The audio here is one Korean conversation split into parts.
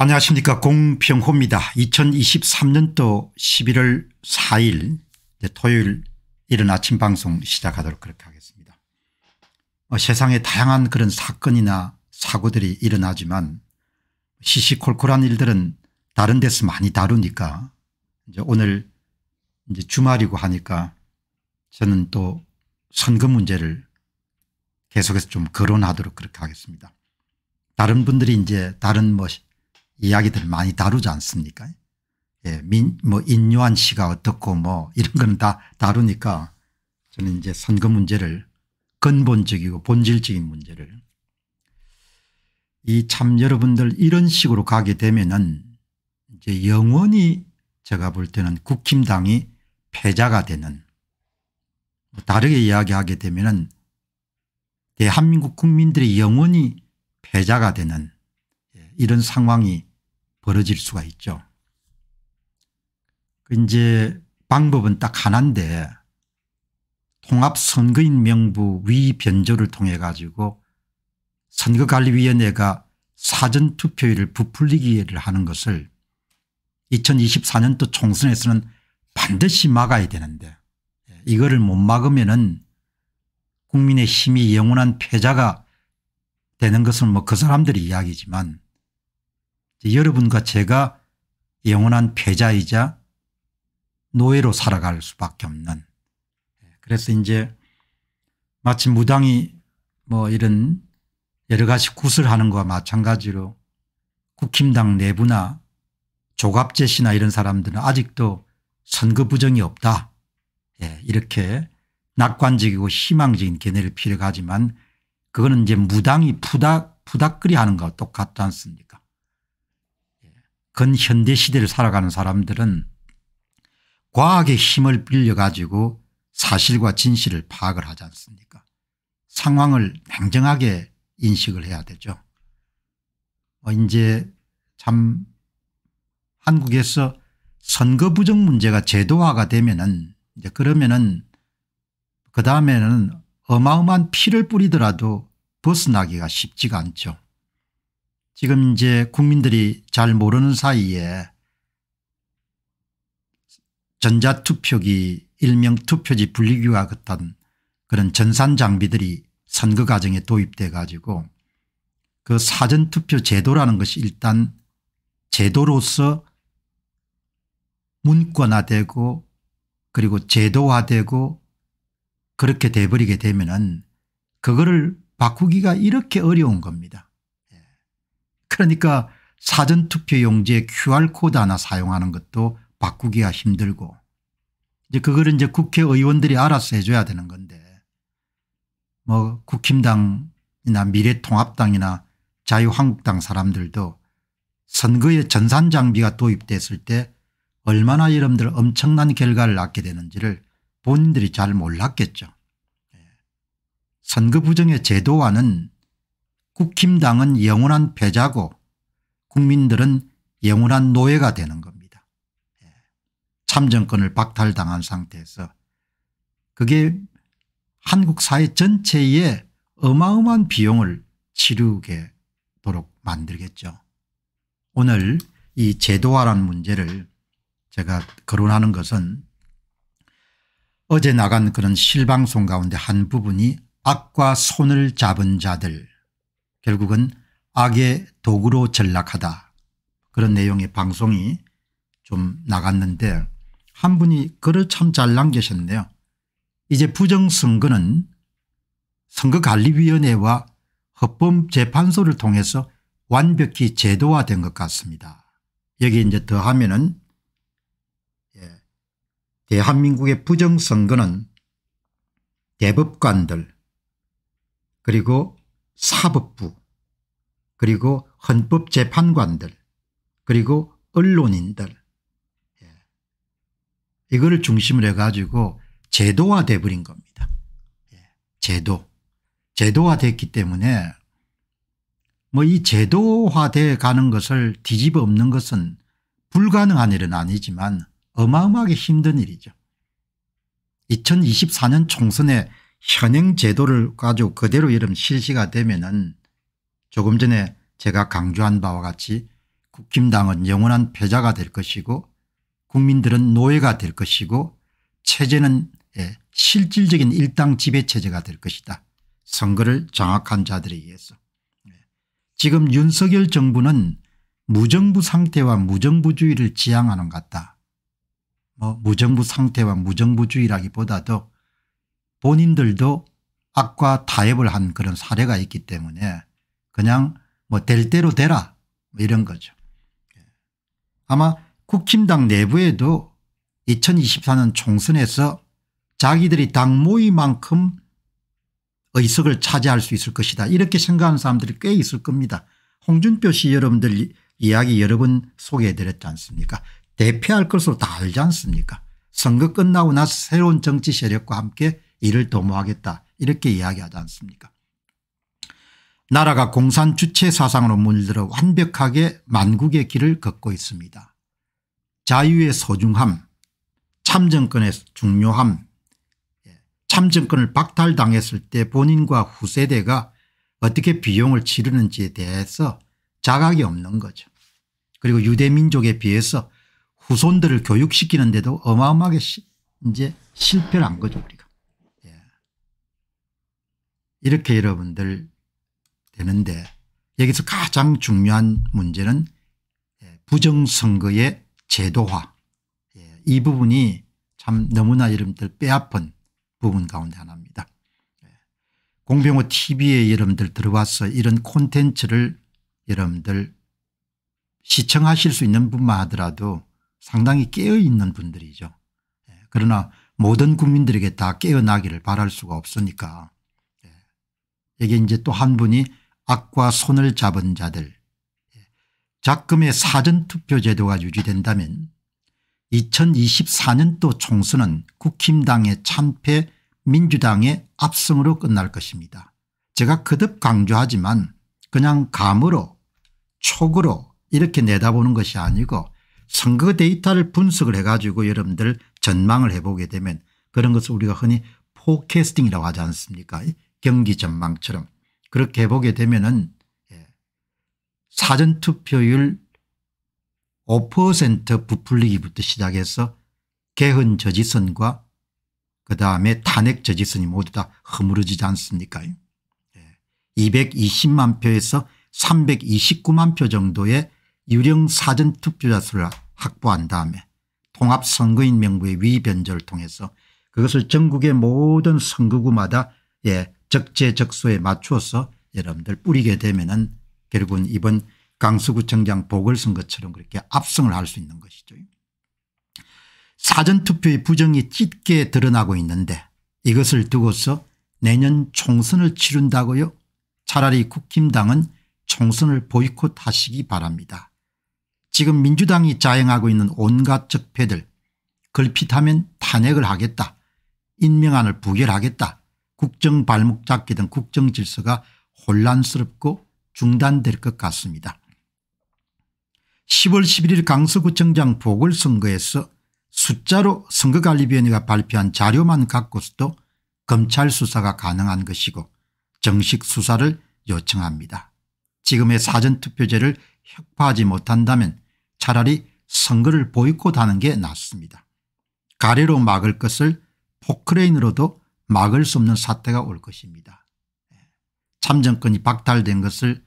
안녕하십니까 공병호입니다. 2023년도 11월 4일 토요일 이른 아침 방송 시작하도록 그렇게 하겠습니다. 어, 세상에 다양한 그런 사건이나 사고들이 일어나지만 시시콜콜한 일들은 다른 데서 많이 다루니까 이제 오늘 이제 주말이고 하니까 저는 또 선거 문제를 계속해서 좀 거론하도록 그렇게 하겠습니다. 다른 분들이 이제 다른 뭐 이야기들을 많이 다루지 않습니까? 예, 민, 뭐, 인요한 씨가 어떻고 뭐, 이런 거다 다루니까 저는 이제 선거 문제를 근본적이고 본질적인 문제를 이 참 여러분들 이런 식으로 가게 되면은 이제 영원히 제가 볼 때는 국힘당이 패자가 되는 뭐 다르게 이야기하게 되면은 대한민국 국민들이 영원히 패자가 되는 예, 이런 상황이 벌어질 수가 있죠. 그 이제 방법은 딱 하나인데 통합선거인 명부 위변조를 통해 가지고 선거관리위원회가 사전투표율을 부풀리기를 하는 것을 2024년도 총선에서는 반드시 막아야 되는데 이거를 못 막으면 은 국민의 힘이 영원한 패자가 되는 것은 뭐그 사람들의 이야기지만 여러분과 제가 영원한 패자이자 노예로 살아갈 수밖에 없는 그래서 이제 마치 무당이 뭐 이런 여러 가지 굿을 하는 것과 마찬가지로 국힘당 내부나 조갑재 씨나 이런 사람들은 아직도 선거 부정이 없다. 예, 이렇게 낙관적이고 희망적인 견해를 필요하지만 그거는 이제 무당이 부닥, 부닥거리 하는 것 똑같지 않습니까 근현대 시대를 살아가는 사람들은 과학의 힘을 빌려 가지고 사실과 진실을 파악을 하지 않습니까 상황을 냉정하게 인식을 해야 되죠. 어 이제 참 한국에서 선거 부정 문제가 제도화가 되면은 이제 그러면은 그 다음에는 어마어마한 피를 뿌리더라도 벗어나기가 쉽지가 않죠. 지금 이제 국민들이 잘 모르는 사이에 전자투표기 일명 투표지 분리기와 같은 그런 전산 장비들이 선거 과정에 도입돼 가지고 그 사전투표 제도라는 것이 일단 제도로서 문권화되고 그리고 제도화되고 그렇게 돼버리게 되면은 그거를 바꾸기가 이렇게 어려운 겁니다. 그러니까 사전투표용지에 QR코드 하나 사용하는 것도 바꾸기가 힘들고 이제 그걸 이제 국회의원들이 알아서 해줘야 되는 건데 뭐 국힘당이나 미래통합당이나 자유한국당 사람들도 선거에 전산장비가 도입됐을 때 얼마나 여러분들 엄청난 결과를 낳게 되는지를 본인들이 잘 몰랐겠죠. 예. 선거 부정의 제도화는 국힘당은 영원한 패자고 국민들은 영원한 노예가 되는 겁니다. 예. 참정권을 박탈당한 상태에서 그게 한국 사회 전체에 어마어마한 비용을 치르게 도록 만들겠죠. 오늘 이제도화라 문제를 제가 거론하는 것은 어제 나간 그런 실방송 가운데 한 부분이 악과 손을 잡은 자들 결국은 악의 도구로 전락하다 그런 내용의 방송이 좀 나갔는데 한 분이 글을 참 잘 남기셨네요. 이제 부정선거는 선거관리위원회와 헌법재판소를 통해서 완벽히 제도화된 것 같습니다. 여기 이제 더하면은 예, 대한민국의 부정선거는 대법관들 그리고 사법부 그리고 헌법재판관들 그리고 언론인들 예. 이거를 중심으로 해가지고 제도화돼 버린 겁니다. 예. 제도. 제도화됐기 때문에 뭐 이 제도화돼 가는 것을 뒤집어 엎는 것은 불가능한 일은 아니지만 어마어마하게 힘든 일이죠. 2024년 총선에 현행 제도를 가지고 그대로 이름 실시가 되면 은 조금 전에 제가 강조한 바와 같이 국힘당은 영원한 패자가 될 것이고 국민들은 노예가 될 것이고 체제는 예, 실질적인 일당 지배체제가 될 것이다. 선거를 장악한 자들에 의해서. 예. 지금 윤석열 정부는 무정부 상태와 무정부주의를 지향하는 것 같다. 뭐 무정부 상태와 무정부주의라기보다도 본인들도 악과 타협을 한 그런 사례가 있기 때문에 그냥 뭐 될 대로 되라 뭐 이런 거죠. 예. 아마 국힘당 내부에도 2024년 총선에서 자기들이 당 모의만큼 의석을 차지할 수 있을 것이다 이렇게 생각하는 사람들이 꽤 있을 겁니다. 홍준표 씨 여러분들 이야기 여러 번 소개해 드렸지 않습니까 대패할 것으로 다 알지 않습니까 선거 끝나고 나서 새로운 정치 세력과 함께 이를 도모하겠다 이렇게 이야기하지 않습니까 나라가 공산 주체 사상으로 물들어 완벽하게 만국의 길을 걷고 있습니다. 자유의 소중함 참정권의 중요함 예, 참정권을 박탈당했을 때 본인과 후세대가 어떻게 비용을 치르는지에 대해서 자각이 없는 거죠. 그리고 유대민족에 비해서 후손들을 교육시키는 데도 어마어마하게 이제 실패를 한 거죠. 우리 이렇게 여러분들 되는데 여기서 가장 중요한 문제는 예, 부정선거의 제도화 예, 이 부분이 참 너무나 여러분들 빼앗은 부분 가운데 하나입니다. 예, 공병호 tv에 여러분들 들어와서 이런 콘텐츠를 여러분들 시청하실 수 있는 분만 하더라도 상당히 깨어있는 분들이죠. 그러나 모든 국민들에게 다 깨어나기를 바랄 수가 없으니까 여기 이제 또 한 분이 악과 손을 잡은 자들 예. 작금의 사전투표 제도가 유지된다면 2024년도 총선은 국힘당의 참패 민주당의 압승으로 끝날 것입니다. 제가 거듭 강조하지만 그냥 감으로 촉으로 이렇게 내다보는 것이 아니고 선거 데이터를 분석을 해가지고 여러분들 전망을 해보게 되면 그런 것을 우리가 흔히 포캐스팅이라고 하지 않습니까 경기 전망처럼 그렇게 보게 되면 은 예, 사전투표율 5% 부풀리기부터 시작해서 개헌 저지선과 그다음에 탄핵 저지선이 모두 다 허물어지지 않습니까 220만 예, 표에서 329만 표 정도의 유령 사전투표자 수를 확보한 다음에 통합선거인 명부의 위변절을 통해서 그것을 전국의 모든 선거구마다 예, 적재적소에 맞추어서 여러분들 뿌리게 되면은 결국은 이번 강서구청장 보궐선거처럼 그렇게 압승을 할 수 있는 것이죠. 사전투표의 부정이 짙게 드러나고 있는데 이것을 두고서 내년 총선을 치른다고요 차라리 국힘당은 총선을 보이콧하시기 바랍니다. 지금 민주당이 자행하고 있는 온갖 적폐들 걸핏하면 탄핵을 하겠다 인명안을 부결하겠다 국정 발목 잡기 등 국정 질서가 혼란스럽고 중단될 것 같습니다. 10월 11일 강서구청장 보궐선거에서 숫자로 선거관리위원회가 발표한 자료만 갖고서도 검찰 수사가 가능한 것이고 정식 수사를 요청합니다. 지금의 사전투표제를 혁파하지 못한다면 차라리 선거를 보이콧하는 게 낫습니다. 가래로 막을 것을 포크레인으로도 막을 수 없는 사태가 올 것입니다. 예. 참정권이 박탈된 것을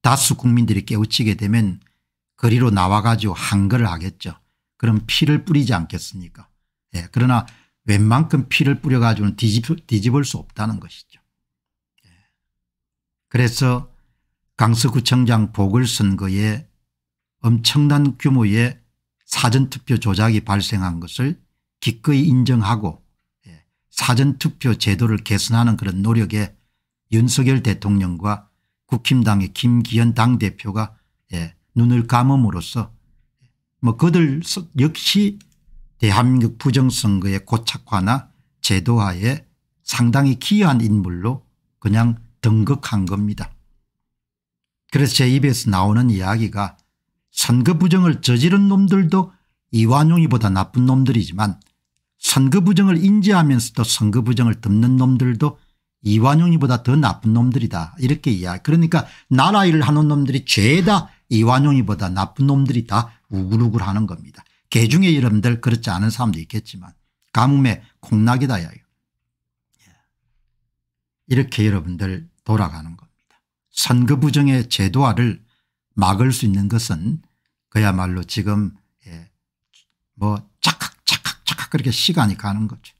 다수 국민들이 깨우치게 되면 거리로 나와 가지고 한글을 하겠죠. 그럼 피를 뿌리지 않겠습니까 예, 그러나 웬만큼 피를 뿌려 가지고는 뒤집, 뒤집을 수 없다는 것이죠. 예. 그래서 강서구청장 보궐선거에 엄청난 규모의 사전투표 조작이 발생한 것을 기꺼이 인정하고 사전투표 제도를 개선하는 그런 노력에 윤석열 대통령과 국힘당의 김기현 당대표가 예, 눈을 감음으로써 뭐 그들 역시 대한민국 부정선거의 고착화나 제도화에 상당히 기여한 인물로 그냥 등극한 겁니다. 그래서 제 입에서 나오는 이야기가 선거 부정을 저지른 놈들도 이완용이보다 나쁜 놈들이지만 선거부정을 인지하면서도 선거부정을 듣는 놈들도 이완용이보다 더 나쁜 놈들이다 이렇게 이야 그러니까 나라 일을 하는 놈들이 죄다 이완용이보다 나쁜 놈들이 다 우글우글 하는 겁니다. 개중에 여러분들 그렇지 않은 사람도 있겠지만 가뭄에 콩나기다 야요. 예. 이렇게 여러분들 돌아가는 겁니다. 선거부정의 제도화를 막을 수 있는 것은 그야말로 지금 예, 뭐 착각 그렇게 시간이 가는 거죠.